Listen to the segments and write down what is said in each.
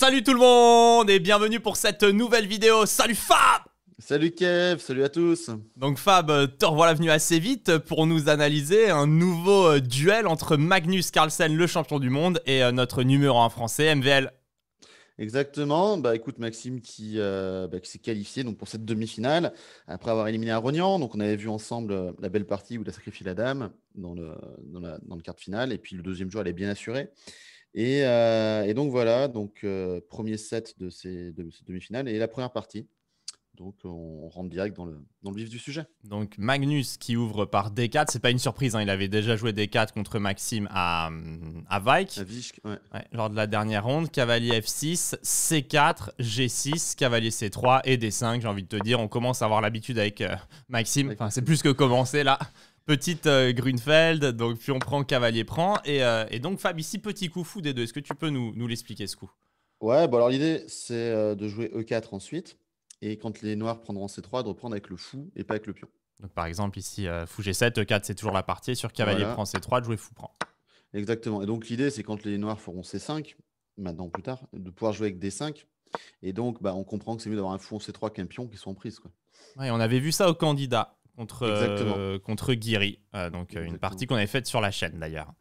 Salut tout le monde et bienvenue pour cette nouvelle vidéo. Salut Fab Salut Kev, salut à tous Donc Fab, euh, te revoilà venu assez vite pour nous analyser un nouveau euh, duel entre Magnus Carlsen, le champion du monde, et euh, notre numéro 1 français, MVL. Exactement. Bah écoute, Maxime bah, qui, s'est qualifié donc, pour cette demi-finale après avoir éliminé Aronian. Donc on avait vu ensemble la belle partie où il a sacrifié la dame dans le, dans, dans le quart de finale. Et puis le deuxième jour, elle est bien assurée. Euh, et, donc voilà, donc euh, premier set de ces, demi-finales et la première partie. Donc on, rentre direct dans le, dans le, vif du sujet. Donc Magnus qui ouvre par D4, c'est pas une surprise, hein, il avait déjà joué D4 contre Maxime à, à À ouais. lors de la dernière ronde, cavalier F6, C4, G6, cavalier C3 et D5. J'ai envie de te dire, on commence à avoir l'habitude avec euh, Maxime, enfin, c'est plus que commencer là. Petite euh, Grünfeld, donc puis on prend, Cavalier prend. Euh, et, donc Fab, ici, petit coup fou des deux. Est-ce que tu peux nous, nous l'expliquer ce coup Ouais, alors l'idée c'est euh, de jouer E4 ensuite. Et quand les noirs prendront C3, de reprendre avec le fou et pas avec le pion. Donc par exemple ici, fou G7, E4 c'est toujours la partie. Sur Cavalier prend C3, de jouer fou prend. Exactement. Et donc l'idée c'est quand les noirs feront C5, maintenant plus tard, de pouvoir jouer avec D5. Et donc bah, on comprend que c'est mieux d'avoir un fou en C3 qu'un pion qui soit en prise. Ouais, on avait vu ça au candidat contre, euh, Guiri. Euh, donc euh, une partie qu'on avait faite sur la chaîne d'ailleurs.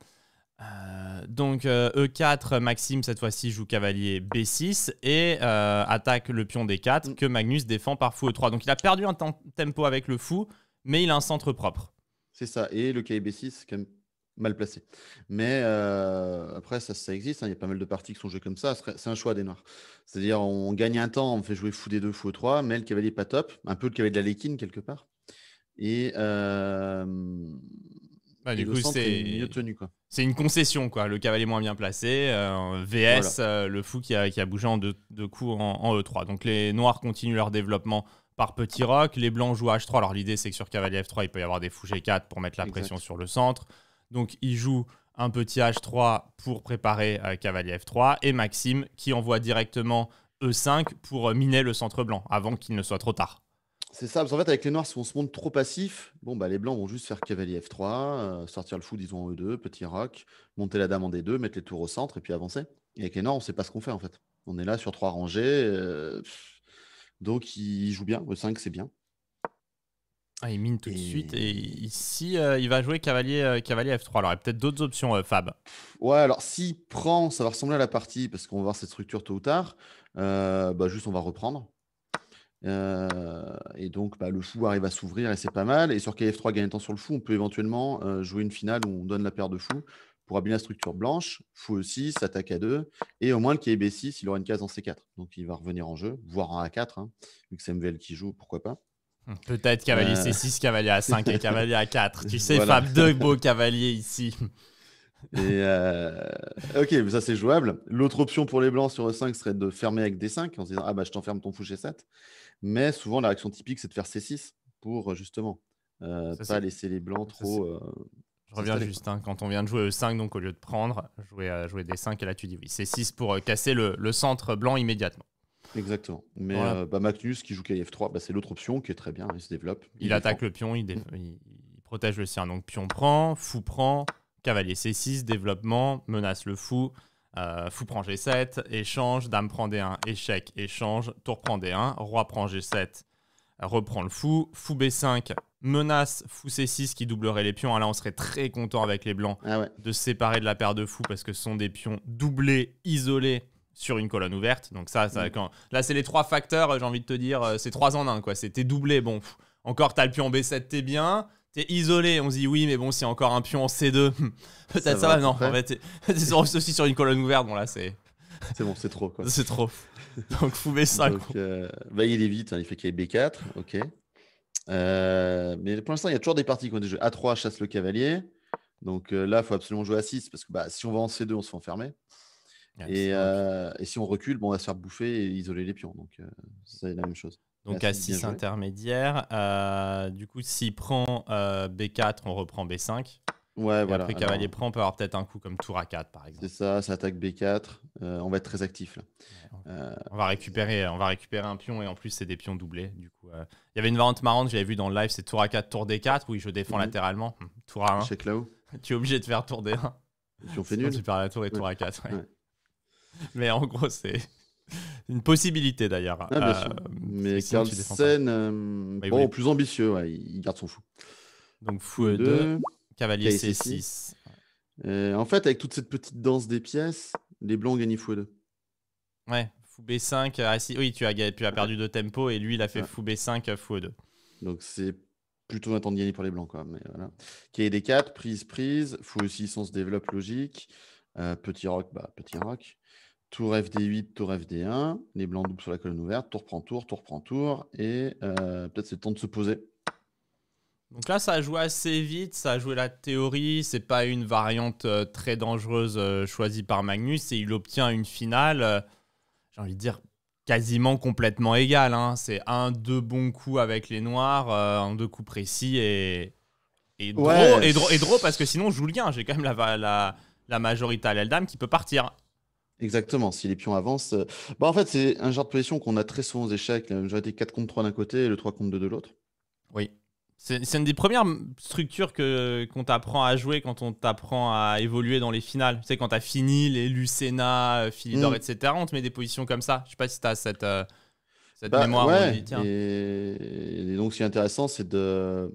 donc E4, e Maxime cette fois-ci joue cavalier B6 et attaque le pion D4 mm. que Magnus défend par fou E3. Donc il a perdu un tempo avec le fou, mais il a un centre propre. C'est ça, et le cavalier B6, quand même mal placé. Mais après, ça, ça existe. Hein. Il y a pas mal de parties qui sont jouées comme ça. C'est un choix des Noirs. C'est-à-dire, on gagne un temps, on fait jouer fou des deux, fou 3 e mais le cavalier pas top. Un peu le cavalier de la Léquine, quelque part. Et, du coup, c'est tenu. C'est une concession, quoi. Le cavalier moins bien placé, euh, VS, euh, le fou qui a, bougé en deux, coups en, E3. E Donc les noirs continuent leur développement par petit rock, les blancs jouent H3. Alors l'idée, c'est que sur cavalier F3, il peut y avoir des fous G4 pour mettre la pression sur le centre. Donc il joue un petit H3 pour préparer euh, cavalier F3 et Maxime qui envoie directement E5 pour miner le centre blanc avant qu'il ne soit trop tard. C'est ça, parce qu'en fait, avec les noirs, si on se montre trop passif, bon, bah, les blancs vont juste faire cavalier F3, euh, sortir le fou, disons, en E2, petit rock, monter la dame en D2, mettre les tours au centre et puis avancer. Et avec les noirs, on ne sait pas ce qu'on fait, en fait. On est là sur trois rangées, euh, donc il joue bien, e 5, c'est bien. Ah, il mine tout de suite. Et ici, euh, il va jouer cavalier, cavalier F3. Alors, il y a peut-être d'autres options, Fab. Ouais, alors s'il prend, ça va ressembler à la partie, parce qu'on va voir cette structure tôt ou tard. bah, juste, on va reprendre et donc, bah, le fou arrive à s'ouvrir et c'est pas mal. Et sur KF3, gagnant sur le fou, on peut éventuellement jouer une finale où on donne la paire de fous pour habiller la structure blanche. Fou E6, attaque à 2. Et au moins, le KB6, il aura une case en C4. Donc, il va revenir en jeu, voire en A4, hein, vu que c'est MVL qui joue, pourquoi pas. Hum, peut-être cavalier euh. C6, cavalier A5 et cavalier A4. Tu sais, Fab, deux beaux cavaliers ici. Et euh, ok, mais ça c'est jouable. L'autre option pour les blancs sur E5 serait de fermer avec D5 en se disant Ah bah je t'enferme ton fou G7. Mais souvent la réaction typique c'est de faire C6 pour euh, justement euh, pas laisser les blancs trop. Je reviens juste, hein, quand on vient de jouer E5, donc au lieu de prendre, jouer, jouer D5 et là tu dis oui, C6 pour casser le, centre blanc immédiatement. Exactement. Mais bah, Magnus qui joue KF3, bah, c'est l'autre option qui est très bien, il se développe. Il, attaque le pion, il, il, protège le sien. Donc pion prend, fou prend, cavalier C6, développement, menace le fou, euh, fou prend G7, échange, dame prend D1, échec, échange, tour prend D1, roi prend G7, reprend le fou, fou B5, menace, fou C6 qui doublerait les pions. alors ah, là, on serait très content avec les blancs ah de se séparer de la paire de fous parce que ce sont des pions doublés, isolés sur une colonne ouverte. Donc ça, ça mm. là, c'est les trois facteurs, euh, j'ai envie de te dire, euh, c'est trois en un. quoi. C'était doublé, bon, encore t'as le pion B7, t'es bien t'es isolé, on se dit oui, mais bon, c'est encore un pion en C2. Peut-être ça, va, non. En fait, t'es aussi sur une colonne ouverte, bon là, c'est. C'est bon, c'est trop C'est trop. Donc Fou 5 Donc, euh, bah, il est vite, hein, il fait qu'il y B4, ok. Euh, mais pour l'instant, il y a toujours des parties qui ont des jeux. A3 chasse le cavalier. Donc euh, là, il faut absolument jouer a 6 parce que bah, si on va en C2, on se fait enfermer. Ah, et, et, si on recule, bon, on va se faire bouffer et isoler les pions. Donc c'est la même chose. Donc à 6 intermédiaire. Euh, du coup, s'il prend euh, B4, on reprend B5. Ouais, voilà. Après, cavalier prend, on peut avoir peut-être un coup comme tour A4, par exemple. C'est ça, ça attaque B4. Euh, on va être très actif là. on, va récupérer, on va récupérer un pion et en plus, c'est des pions doublés. Du coup, Il y avait une variante marrante, j'avais vu dans le live, c'est tour A4, tour D4. Oui, je défends défend latéralement. Hmm, tour A1. Check là-haut. tu es obligé de faire tour D1. Et nul. Tu perds la tour et tour A4. Mais en gros, c'est. une possibilité d'ailleurs. Ah, euh, mais Carlsen, euh, bon, plus ambitieux, il garde son fou. Donc fou e 2, cavalier C6. Euh, en fait, avec toute cette petite danse des pièces, les blancs gagnent fou e 2. Ouais, fou B5, ah, oui, tu as, tu as perdu de tempo et lui, il a fait fou B5, fou e 2 Donc c'est plutôt un temps de gagner pour les blancs. Quoi, mais voilà. kd 4, prise, prise, fou E6 on se développe, logique. petit rock, bah, petit rock tour FD8, tour FD1, les blancs doublent sur la colonne ouverte, tour prend tour, tour prend tour, et euh, peut-être c'est le temps de se poser. Donc là, ça joue assez vite, ça a joué la théorie, c'est pas une variante euh, très dangereuse euh, choisie par Magnus, et il obtient une finale, j'ai envie de dire, quasiment complètement égale. Hein. C'est un, deux bons coups avec les noirs, un, deux coups précis, et, et, et, parce que sinon je joue le gain, j'ai quand même la, la, majorité à dame qui peut partir. Exactement, si les pions avancent. Euh, bah, en fait, c'est un genre de position qu'on a très souvent aux échecs. J'aurais été 4 contre 3 d'un côté et le 3 contre 2 de l'autre. Oui. C'est une des premières structures qu'on t'apprend à jouer quand on t'apprend à évoluer dans les finales. Tu sais, quand t'as fini les Lucena, euh, Philidor, mm. etc., on te met des positions comme ça. Je sais pas si t'as cette, euh, cette bah, mémoire. Ouais. Et... et... donc, ce qui est intéressant, c'est de.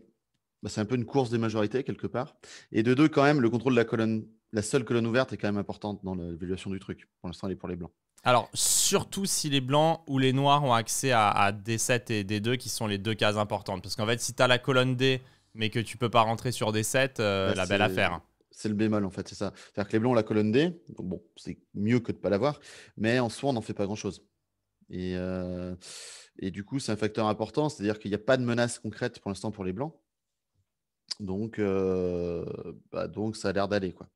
Bah, c'est un peu une course des majorités, quelque part. Et de deux, quand même, le contrôle de la colonne la seule colonne ouverte est quand même importante dans l'évaluation du truc. Pour l'instant, elle est pour les blancs. Alors, surtout si les blancs ou les noirs ont accès à, D7 et D2, qui sont les deux cases importantes. Parce qu'en fait, si tu as la colonne D, mais que tu peux pas rentrer sur D7, euh, bah, la belle affaire. C'est le bémol, en fait, c'est ça. C'est-à-dire que les blancs ont la colonne D, bon, c'est mieux que de pas l'avoir, mais en soi, on n'en fait pas grand-chose. Et, euh, et, du coup, c'est un facteur important, c'est-à-dire qu'il n'y a pas de menace concrète pour l'instant pour les blancs. Donc, euh, bah, donc ça a l'air d'aller. quoi.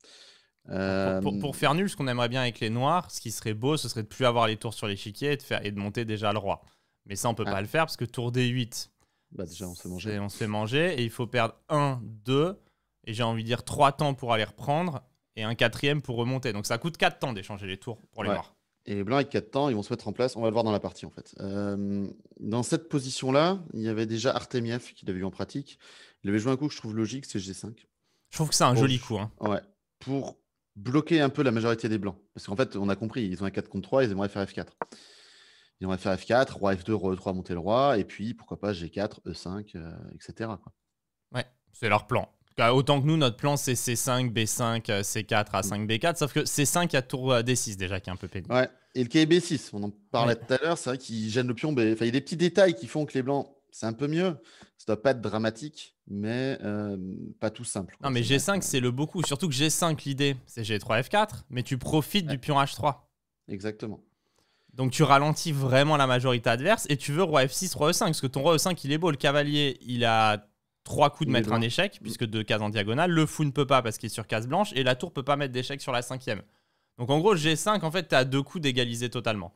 Pour, euh, faire nul, ce qu'on aimerait bien avec les noirs, ce qui serait beau, ce serait de plus avoir les tours sur l'échiquier et, de faire, et de monter déjà le roi. Mais ça, on peut ah. pas le faire parce que tour D8, bah déjà, on se fait manger. On manger et il faut perdre 1, 2 et j'ai envie de dire 3 temps pour aller reprendre et un quatrième pour remonter. Donc ça coûte 4 temps d'échanger les tours pour les noirs. Et Blancs avec 4 temps, ils vont se mettre en place. On va le voir dans la partie, en fait. Euh, dans cette position-là, il y avait déjà Artemiev qui l'avait vu en pratique. Il avait joué un coup que je trouve logique, c'est G5. Je trouve que c'est un joli coup. Hein. Ouais. Pour bloquer un peu la majorité des Blancs. Parce qu'en fait, on a compris, ils ont un 4 contre 3, ils aimeraient faire F4. Ils aimeraient faire F4, roi F2, roi E3, monter le roi. Et puis, pourquoi pas G4, E5, etc. Ouais, c'est leur plan. Euh, autant que nous, notre plan, c'est C5, B5, C4, A5, B4. Sauf que C5, a tour euh, D6 déjà qui est un peu pénible. Ouais, et le KB6, on en parlait tout à l'heure, c'est vrai qu'il gêne le pion. b. Enfin, il y a des petits détails qui font que les blancs, c'est un peu mieux. Ça doit pas être dramatique, mais euh, pas tout simple. Non, mais G5, c'est le beaucoup. Surtout que G5, l'idée, c'est G3, F4, mais tu profites du pion H3. Exactement. Donc tu ralentis vraiment la majorité adverse et tu veux roi F6, roi E5, parce que ton roi E5, il est beau. Le cavalier, il a trois coups de mettre un échec, puisque deux cases en diagonale. Le fou ne peut pas parce qu'il est sur case blanche, et la tour peut pas mettre d'échec sur la cinquième. Donc en gros, G5, en fait, tu as deux coups d'égaliser totalement.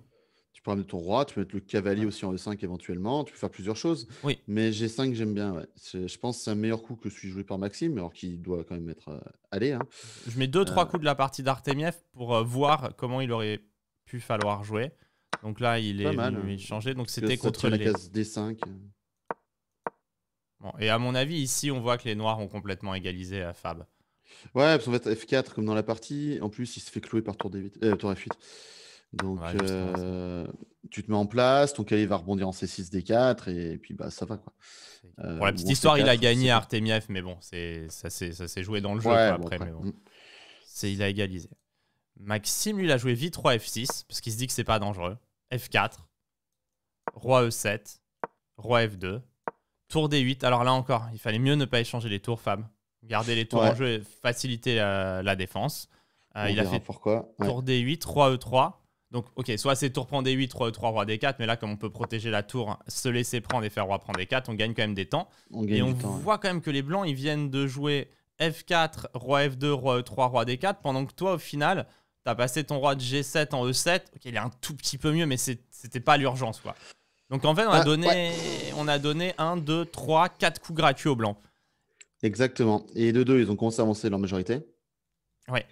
Tu peux mettre ton roi, tu peux mettre le cavalier aussi en E5 éventuellement, tu peux faire plusieurs choses. Oui. Mais G5, j'aime bien. Je pense que c'est un meilleur coup que celui joué par Maxime, alors qu'il doit quand même être euh, allé. Hein. Je mets deux, trois euh. coups de la partie d'Artemiev pour euh, voir comment il aurait pu falloir jouer. Donc là, il est hein. changé. Donc c'était contre la les... case D5 et à mon avis, ici, on voit que les Noirs ont complètement égalisé à Fab. Ouais, parce qu'en fait, F4, comme dans la partie, en plus, il se fait clouer par tour, d euh, F8. Donc, euh, tu te mets en place, ton calier va rebondir en C6, D4, et, puis bah, ça va. Quoi. Euh, pour la petite histoire, il a gagné à Artemiev, mais bon, ça s'est joué dans le jeu après. Mais bon. Hum. Il a égalisé. Maxime, lui, il a joué V3, F6, parce qu'il se dit que c'est pas dangereux. F4, Roi E7, Roi F2, Tour D8. Alors là encore, il fallait mieux ne pas échanger les tours, Fab. Garder les tours en jeu et faciliter euh, la, défense. Euh, il a fait pourquoi. tour D8, 3 E3. Donc, ok, soit c'est tour prend D8, 3 E3, roi D4, mais là, comme on peut protéger la tour, se laisser prendre et faire roi prendre D4, on gagne quand même des temps. et on voit quand même que les blancs, ils viennent de jouer F4, roi F2, roi E3, roi D4, pendant que toi, au final, t'as passé ton roi de G7 en E7. Ok, il est un tout petit peu mieux, mais c'était pas l'urgence, quoi. Donc en fait, on a, ah, donné, on a donné 1, 2, 3, 4 coups gratuits aux blancs. Exactement. Et de deux, ils ont commencé à avancer leur majorité. Ouais.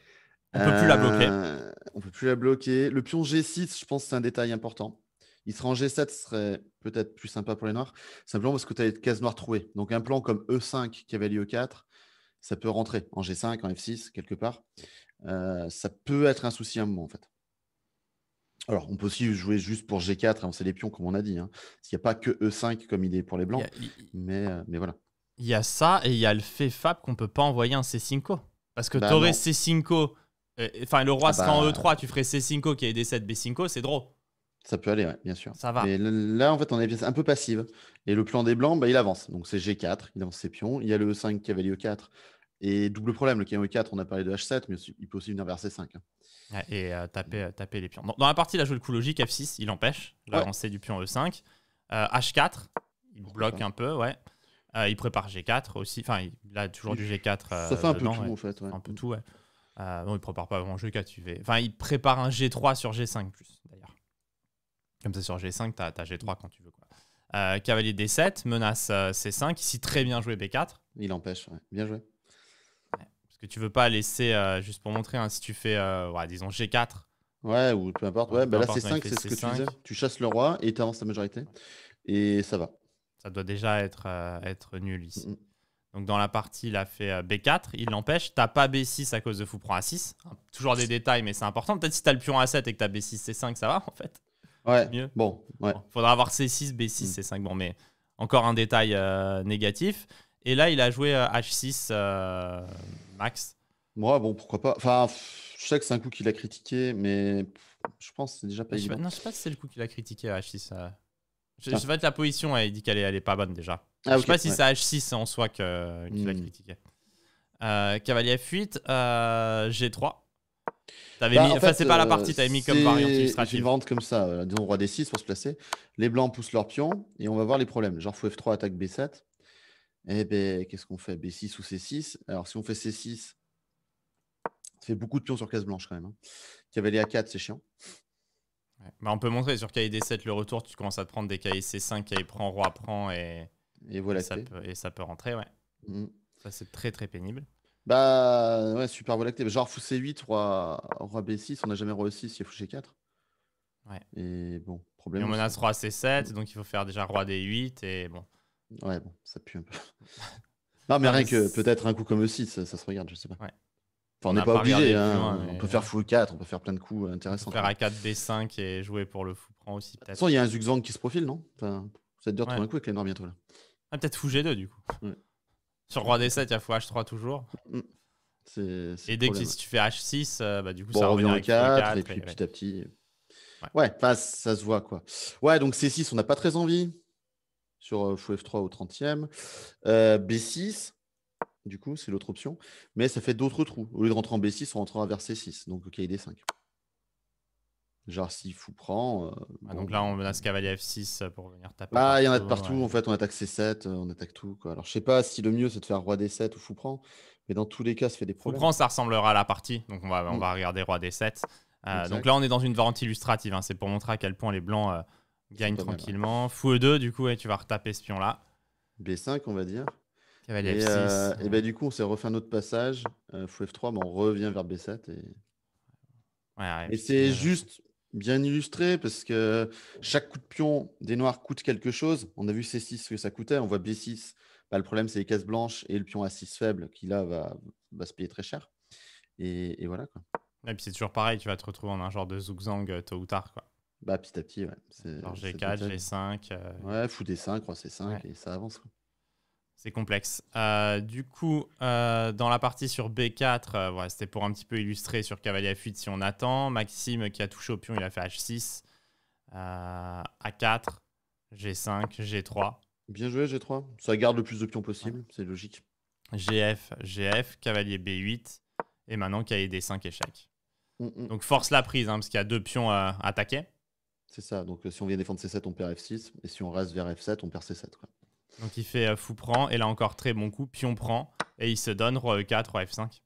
On peut plus la euh, bloquer. On peut plus la bloquer. Le pion G6, je pense c'est un détail important. Il serait en G7, ce serait peut-être plus sympa pour les noirs, simplement parce que tu as les cases noires trouvées. Donc un plan comme E5 qui avait lieu 4 ça peut rentrer en G5, en F6, quelque part. Euh, ça peut être un souci à un moment, en fait. Alors, on peut aussi jouer juste pour G4, et hein, c'est les pions, comme on a dit. Hein. Il n'y a pas que E5 comme idée pour les blancs. Euh, mais, voilà. Il y a ça et il y a le fait Fab qu'on peut pas envoyer un C5. Parce que tu aurais C5, enfin le roi ah sera en bah. E3, tu ferais C5 qui est D7, B5, c'est drôle. Ça peut aller, bien sûr. Ça va. Mais là, en fait, on est un peu passive. Et le plan des blancs, bah, il avance. Donc c'est G4, il avance ses pions. Il y a le E5 cavalier E4. Et double problème, le cavalier E4, on a parlé de H7, mais il peut aussi venir vers C5 et euh, taper, euh, taper les pions. Dans, la partie, il a joué le coup logique, F6, il empêche l'avancée du pion E5. Euh, H4, il bloque un peu, ouais. il prépare G4 aussi. Enfin, il a toujours du G4. Ça fait un peu tout, en fait. Un peu tout, ouais. il prépare pas vraiment G4. Enfin, il prépare un G3 sur G5, plus, d'ailleurs. Comme ça, sur G5, t'as G3 quand tu veux, cavalier D7, menace C5. Ici, très bien joué B4. Il empêche, ouais. Bien joué que tu veux pas laisser, euh, juste pour montrer, hein. si tu fais, euh, ouais, disons, G4. Ouais, ou peu importe. Ouais, bah là, c'est 5, c'est ce que tu disais. Tu chasses le roi et tu avances ta majorité. Et ça va. Ça doit déjà être, euh, être nul ici. Donc, dans la partie, il a fait B4, il l'empêche. T'as pas B6 à cause de fou prend A6. Hein, toujours des détails, mais c'est important. Peut-être si t'as le pion A7 et que t'as B6, C5, ça va en fait. Ouais. Mieux. Bon, ouais. faudra avoir C6, B6, C5. Bon, mais encore un détail négatif. Et là, il a joué H6 max. Moi, bon, pourquoi pas. Enfin, je sais que c'est un coup qu'il a critiqué, mais je pense que c'est déjà pas non, je sais pas si c'est le coup qu'il a critiqué à H6. Euh. Je, ne ah. je, pas de la position, hein, il dit qu'elle est, pas bonne déjà. Ah, je sais pas si c'est H6 en soi qu'il qu hmm. critiqué. Euh, cavalier F8, euh, G3. T'avais bah, mis... c'est pas la euh, partie, t'avais mis comme variante illustrative. Une comme ça, disons roi D6 pour se placer. Les blancs poussent leur pion et on va voir les problèmes. Genre F3 attaque B7. Eh ben, qu'est-ce qu'on fait B6 ben, ou C6 Alors, si on fait C6, ça fait beaucoup de pions sur case blanche quand même. Hein. Cavalier A4, c'est chiant. Bah, on peut montrer sur kd D7, le retour, tu commences à te prendre des cahiers C5, cahier prend, roi prend, et, et voilà. ça, peut, rentrer, ouais. Mm. Ça, c'est très très pénible. Bah, ouais, super volacté. Bah, genre, fou C8, roi, B6, on n'a jamais roi E6, il faut G4. Ouais. Et bon, problème. Et on menace roi C7, donc il faut faire déjà roi D8, et bon. Ouais, bon, ça pue un peu. non, mais rien que peut-être un coup comme le 6, ça, se regarde, je sais pas. Ouais. Enfin, on n'est pas obligé. Hein. on peut euh, faire full 4, on peut faire plein de coups intéressants. Euh, on peut faire a 4 D5 et jouer pour le fou prend aussi. De toute façon, il y a un Zuxang qui se profile, non enfin, Ça te dur ouais. trouver un coup avec les noirs bientôt là. Ah, peut-être fou G2 du coup. Ouais. Sur roi D7, il y a fou H3 toujours. Mm. et dès que tu fais H6, euh, bah, du coup, bon, ça revient à 4, 4, Et puis petit à petit. Ouais, ça se voit quoi. Ouais, donc C6, on n'a pas très envie sur euh, f 3 au 30e. Euh, B6, du coup, c'est l'autre option. Mais ça fait d'autres trous. Au lieu de rentrer en B6, on rentrera vers C6, donc ok D5. Genre, si fou prend. Euh, ah, donc là, on menace cavalier F6 pour venir taper. Ah, il y en a de partout. En fait, on attaque C7, on attaque tout. Quoi. Alors, je sais pas si le mieux, c'est de faire roi D7 ou fou prend. Mais dans tous les cas, ça fait des problèmes. Fou prend, ça ressemblera à la partie. Donc, on va, on mm. va regarder roi D7. donc là, on est dans une variante illustrative. Hein. C'est pour montrer à quel point les blancs Gagne tranquillement. Fou e 2, du coup, tu vas retaper ce pion-là. B5, on va dire. et, F6. Euh, et ben, du coup, on s'est refait un autre passage. Euh, fou F3, mais on revient vers B7. Et, et c'est euh, juste bien illustré parce que chaque coup de pion des noirs coûte quelque chose. On a vu C6 ce que ça coûtait. On voit B6. Bah, le problème, c'est les cases blanches et le pion A6 faible qui, là, va, se payer très cher. Et, voilà. Quoi. Et puis, c'est toujours pareil. Tu vas te retrouver en un genre de zougzang tôt ou tard. Quoi. Bah, petit à petit, ouais. Alors G4, G5. Euh, ouais, fou des 5, c'est 5 et ça avance. C'est complexe. Euh, du coup, euh, dans la partie sur B4, ouais, c'était pour un petit peu illustrer sur cavalier f fuite si on attend. Maxime qui a touché au pion, il a fait H6, A4, G5, G3. Bien joué, G3. Ça garde le plus de pions possible, c'est logique. GF, GF, cavalier B8, et maintenant cavalier D5 échec. Mm, mm. Donc force la prise, hein, parce qu'il y a deux pions à attaquer. C'est ça. Donc, euh, si on vient défendre C7, on perd F6. Et si on reste vers F7, on perd C7. Donc, il fait euh, fou prend. Et là encore, très bon coup. Pion prend. Et il se donne roi E4, roi F5.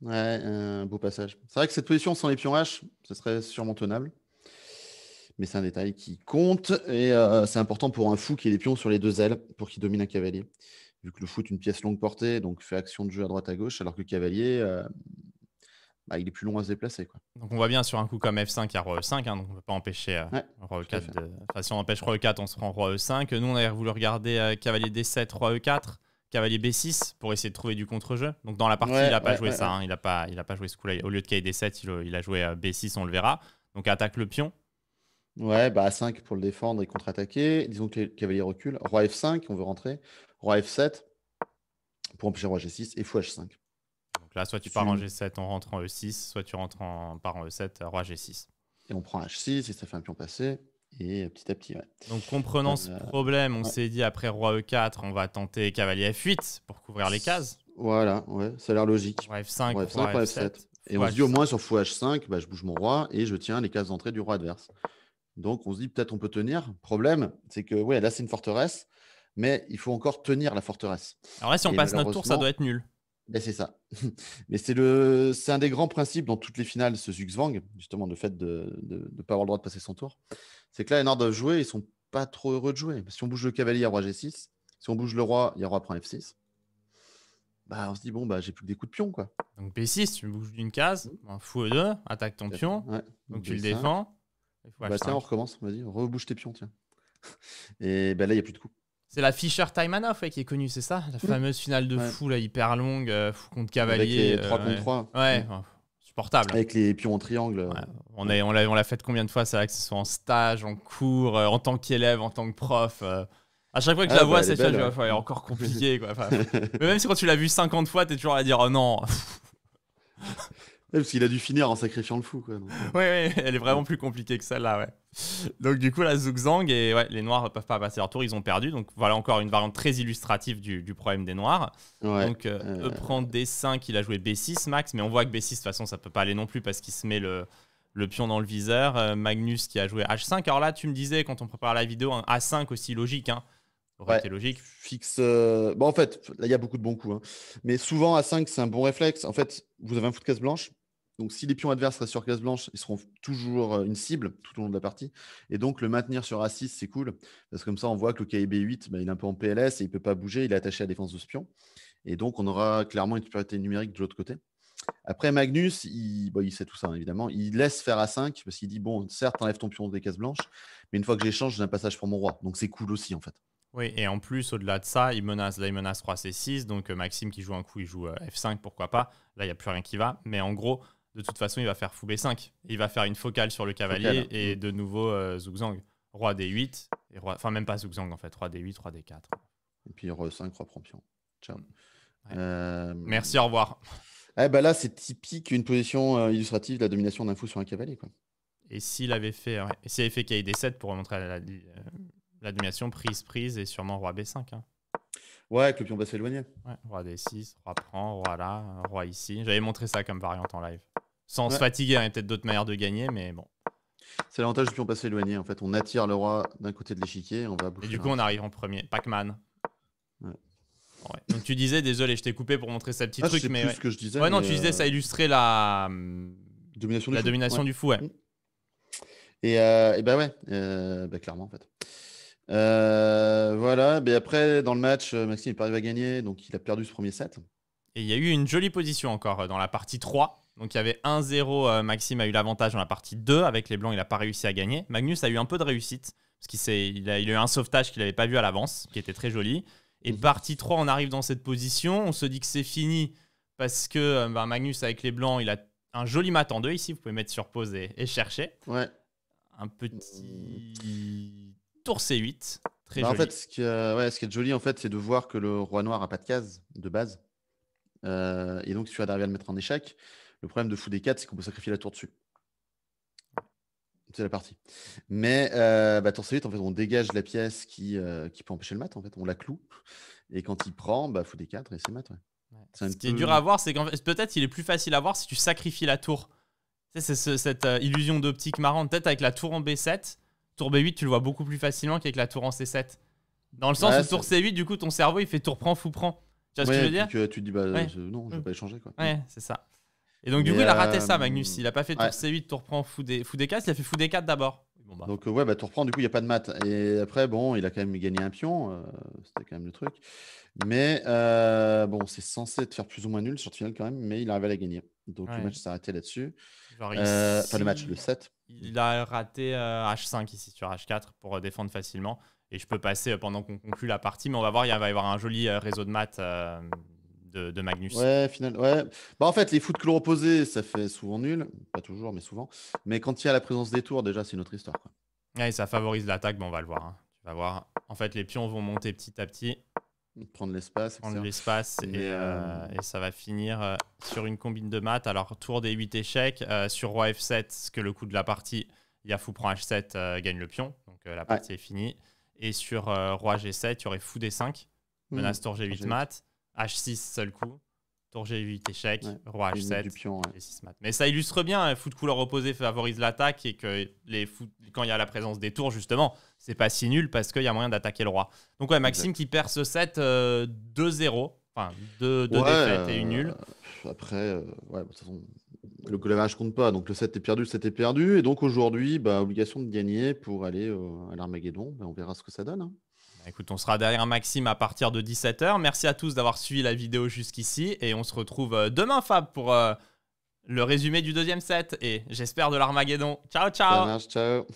Ouais, un beau passage. C'est vrai que cette position sans les pions H, ce serait sûrement tenable. Mais c'est un détail qui compte. Et euh, c'est important pour un fou qui ait les pions sur les deux ailes pour qu'il domine un cavalier. Vu que le fou est une pièce longue portée, donc fait action de jeu à droite à gauche, alors que cavalier, bah, il est plus loin à se déplacer. Donc on voit bien sur un coup comme F5, à Roi E5, hein, donc on ne peut pas empêcher euh, Roi E4. si on empêche Roi E4, on se rend Roi E5. Nous, on a voulu regarder euh, Cavalier D7, Roi E4, Cavalier B6 pour essayer de trouver du contre-jeu. Donc dans la partie, il n'a pas joué ça, hein. il n'a pas, a pas joué ce coup-là. Au lieu de Cavalier D7, il, a joué euh, B6, on le verra. Donc attaque le pion. Ouais, bah A5 pour le défendre et contre-attaquer. Disons que le cavalier recule. Roi F5, on veut rentrer. Roi F7 pour empêcher Roi G6 et fou H5 soit tu pars en G7, on rentre en E6, soit tu rentres en, E7, e euh, roi G6. Et on prend H6 et ça fait un pion passé. Et petit à petit, ouais. Donc, comprenant euh, ce problème, on s'est dit après roi E4, on va tenter cavalier F8 pour couvrir les cases. Voilà, ouais, ça a l'air logique. Roi F5, roi f 7 Et on se dit au moins sur fou H5, bah, je bouge mon roi et je tiens les cases d'entrée du roi adverse. Donc, on se dit peut-être on peut tenir. Problème, c'est que ouais, là, c'est une forteresse, mais il faut encore tenir la forteresse. Alors là, si on passe notre tour, ça doit être nul. Ben, c'est ça. Mais c'est le, c'est un des grands principes dans toutes les finales, ce zugzwang, justement, le fait de ne pas avoir le droit de passer son tour. C'est que là, les Nords doivent jouer, ils sont pas trop heureux de jouer. Si on bouge le cavalier, il y a roi G6. Si on bouge le roi, il y a roi prend F6. Bah, on se dit, bon, bah, j'ai plus que des coups de pion, quoi. Donc p 6 tu bouges d'une case, un fou E2, attaque ton pion, donc tu le défends. Bah, on recommence, vas-y, rebouge tes pions, tiens. Et ben là, il n'y a plus de coups. C'est la Fischer Timanoff qui est connue, c'est ça La fameuse finale de fou, là, euh, hyper longue, euh, fou contre Cavalier. 3 euh, contre 3. Ouais, supportable. Avec les pions en triangle. On, on, l'a, on fait combien de fois, c'est vrai que ce soit en stage, en cours, en tant qu'élève, en tant que prof. À chaque fois que je ah, la vois, bah, c'est cette encore compliqué. Quoi. mais même si quand tu l'as vu 50 fois, es toujours à dire oh non parce qu'il a dû finir en sacrifiant le fou. Quoi, euh. ouais. elle est vraiment plus compliquée que celle-là, ouais. Donc du coup, la Zugzang, et ouais, les Noirs ne peuvent pas passer leur tour, ils ont perdu. Donc voilà encore une variante très illustrative du, du problème des Noirs. Donc E prend D5, il a joué B6 max, mais on voit que B6, de toute façon, ça peut pas aller non plus parce qu'il se met le, le pion dans le viseur. Euh, Magnus qui a joué H5. Alors là, tu me disais, quand on prépare la vidéo, un A5 aussi logique, hein logique. Fixe. Euh, bon, en fait, là, il y a beaucoup de bons coups. Hein. Mais souvent, a 5, c'est un bon réflexe. En fait, vous avez un foot de caisse blanche. Donc, si les pions adverses restent sur case blanche, ils seront toujours euh, une cible tout au long de la partie. Et donc, le maintenir sur A6, c'est cool, parce que comme ça, on voit que le KIB 8, bah, il est un peu en PLS et il ne peut pas bouger, il est attaché à la défense de ce pion. Et donc, on aura clairement une supériorité numérique de l'autre côté. Après, Magnus, il, bah, sait tout ça, hein, évidemment. Il laisse faire A5, parce qu'il dit, bon, certes, enlève ton pion des cases blanches, mais une fois que j'échange, j'ai un passage pour mon roi. Donc, c'est cool aussi, en fait. Oui, et en plus, au-delà de ça, il menace, là, il menace 3 C6. Donc, euh, Maxime qui joue un coup, il joue euh, F5, pourquoi pas. Là, il n'y a plus rien qui va. Mais en gros, de toute façon, il va faire fou B5. Il va faire une focale sur le cavalier et mm. de nouveau euh, Roi D8, et roi... enfin même pas Zugzang en fait, roi D8, roi D4. Et puis roi 5, roi prend pion. Ciao. Euh, Merci, au revoir. Eh ben là, c'est typique une position euh, illustrative de la domination d'un fou sur un cavalier. Quoi. Et s'il avait fait, KD7 pour montrer la, domination, euh, prise, prise et sûrement roi B5. Hein. Ouais, que le pion va s'éloigner. roi D6, roi prend, roi là, roi ici. J'avais montré ça comme variante en live. Sans se fatiguer, il y a peut-être d'autres manières de gagner, mais bon. C'est l'avantage du pion passé éloigné. En fait, on attire le roi d'un côté de l'échiquier, on va. Et du coup, on arrive en premier. Pac-Man. Donc tu disais, désolé, je t'ai coupé pour montrer ça petit ah, truc, mais. Plus ce que je disais. Ouais, non, tu disais, euh, ça illustrait la domination, la du, domination fou. du fou, ouais. Mm. Et, euh, bah ouais, euh, bah clairement en fait. Euh, voilà, mais après dans le match, Maxime il arrivé à gagner, donc il a perdu ce premier set. Et il y a eu une jolie position encore dans la partie 3 donc il y avait 1-0, euh, Maxime a eu l'avantage dans la partie 2, avec les Blancs il n'a pas réussi à gagner. Magnus a eu un peu de réussite, parce qu'il a, eu un sauvetage qu'il n'avait pas vu à l'avance, qui était très joli. Et mhm. partie 3, on arrive dans cette position, on se dit que c'est fini, parce que euh, bah, Magnus avec les Blancs, il a un joli mat en deux ici, vous pouvez mettre sur pause et, chercher. Ouais. Un petit tour C8, très bah, joli. En fait, euh, ce qui, est joli, en fait, c'est de voir que le roi noir a pas de case de base. et donc, tu vas arriver à le mettre en échec. Le problème de fou des 4, c'est qu'on peut sacrifier la tour dessus. C'est la partie. Mais euh, bah, 8, en fait, on dégage la pièce qui, euh, qui peut empêcher le mat, en fait. On la cloue. Et quand il prend, bah, fou des 4 et c'est mat, ouais. Ce qui est dur à voir, c'est qu'en fait, peut-être il est plus facile à voir si tu sacrifies la tour. c'est cette euh, illusion d'optique marrante. Peut-être avec la tour en B7, tour B8, tu le vois beaucoup plus facilement qu'avec la tour en C7. Dans le sens où tour C8, du coup, ton cerveau, il fait tour prend, fou prend. Tu vois ce que je veux dire que Tu te dis, bah, non, je vais mm. pas échanger. Quoi. Ouais, c'est ça. Et donc, du coup, il a raté ça, Magnus. Euh, il a pas fait tour C8, tour prend, fou des, fou des 4 Il a fait fou des 4 d'abord. Bah. Donc, euh, ouais, bah, tour prend, du coup, il n'y a pas de maths. Et après, bon, il a quand même gagné un pion. Euh, c'était quand même le truc. Mais bon, c'est censé te faire plus ou moins nul sur le final quand même, mais il arrive à la gagner. Donc le match s'est arrêté là-dessus. Euh, enfin, le match, le 7. Il a raté H5 ici sur H4 pour défendre facilement. Et je peux passer pendant qu'on conclut la partie, mais on va voir, il va y avoir un joli réseau de maths de, Magnus. Ouais, final, ouais. Bah, en fait, les fous de clore ça fait souvent nul. Pas toujours, mais souvent. Mais quand il y a la présence des tours, déjà, c'est une autre histoire. Quoi. ça favorise l'attaque, mais on va le voir. Hein. Tu vas voir. En fait, les pions vont monter petit à petit. Prendre l'espace. Prendre l'espace. Euh, euh, et, ça va finir euh, sur une combine de maths. Alors, tour des 8 échecs. sur Roi F7, ce que le coup de la partie, fou prend H7, gagne le pion. Donc, la partie est finie. Et sur Roi G7, il y aurait Fou D5, mmh. menace tour G8 maths H6 seul coup. Tour G8 échec, Roi H7 6 mat. Mais ça illustre bien, un fou de couleur opposée favorise l'attaque et que les quand il y a la présence des tours, justement, c'est pas si nul parce qu'il y a moyen d'attaquer le roi. Donc ouais, Maxime qui perd ce set 2-0, euh, enfin 2, défaites et une nulle. Euh, après, euh, ouais, de le collège compte pas, donc le set est perdu, le set est perdu. Et donc aujourd'hui, bah, obligation de gagner pour aller à l'Armageddon. Bah, on verra ce que ça donne. Hein. Bah, écoute, on sera derrière Maxime à partir de 17h. Merci à tous d'avoir suivi la vidéo jusqu'ici et on se retrouve euh, demain Fab pour euh, le résumé du deuxième set et j'espère de l'Armageddon. Ciao ciao. Ça ciao.